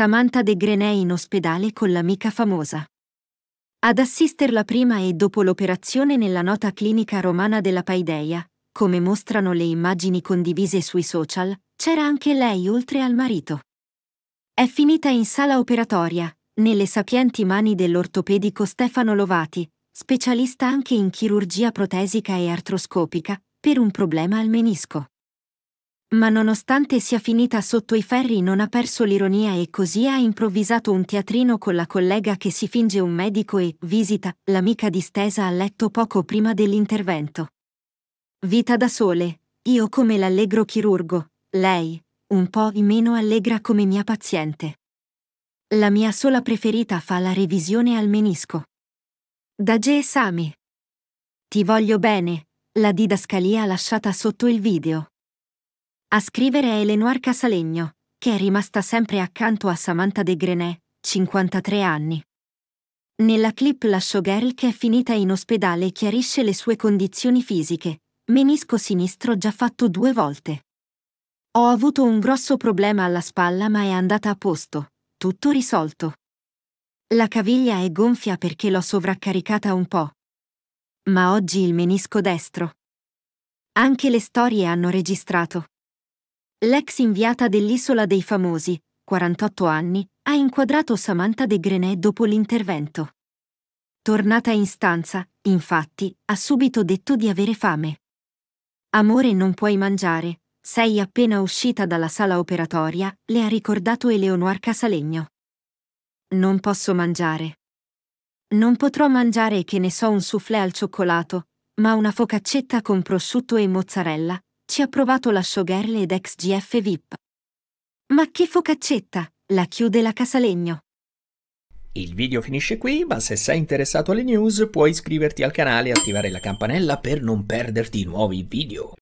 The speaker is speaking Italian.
Samantha De Grenay in ospedale con l'amica famosa. Ad assisterla prima e dopo l'operazione nella nota clinica romana della Paideia, come mostrano le immagini condivise sui social, c'era anche lei oltre al marito. È finita in sala operatoria, nelle sapienti mani dell'ortopedico Stefano Lovati, specialista anche in chirurgia protesica e artroscopica, per un problema al menisco. Ma nonostante sia finita sotto i ferri non ha perso l'ironia e così ha improvvisato un teatrino con la collega che si finge un medico e visita l'amica distesa a letto poco prima dell'intervento. Vita da sole, io come l'allegro chirurgo, lei, un po' meno allegra come mia paziente. La mia sola preferita fa la revisione al menisco. Da Dage Sami. Ti voglio bene, la didascalia lasciata sotto il video. A scrivere è Lenoir Casalegno, che è rimasta sempre accanto a Samantha De Grenet, 53 anni. Nella clip la showgirl che è finita in ospedale chiarisce le sue condizioni fisiche, menisco sinistro già fatto due volte. Ho avuto un grosso problema alla spalla ma è andata a posto, tutto risolto. La caviglia è gonfia perché l'ho sovraccaricata un po'. Ma oggi il menisco destro. Anche le storie hanno registrato. L'ex inviata dell'Isola dei Famosi, 48 anni, ha inquadrato Samantha De Grenet dopo l'intervento. Tornata in stanza, infatti, ha subito detto di avere fame. Amore non puoi mangiare, sei appena uscita dalla sala operatoria, le ha ricordato Eleonor Casalegno. Non posso mangiare. Non potrò mangiare che ne so un soufflé al cioccolato, ma una focaccetta con prosciutto e mozzarella, ci ha provato la showgirl ed ex GF VIP. Ma che focaccetta! La chiude la Casalegno. Il video finisce qui, ma se sei interessato alle news puoi iscriverti al canale e attivare la campanella per non perderti nuovi video.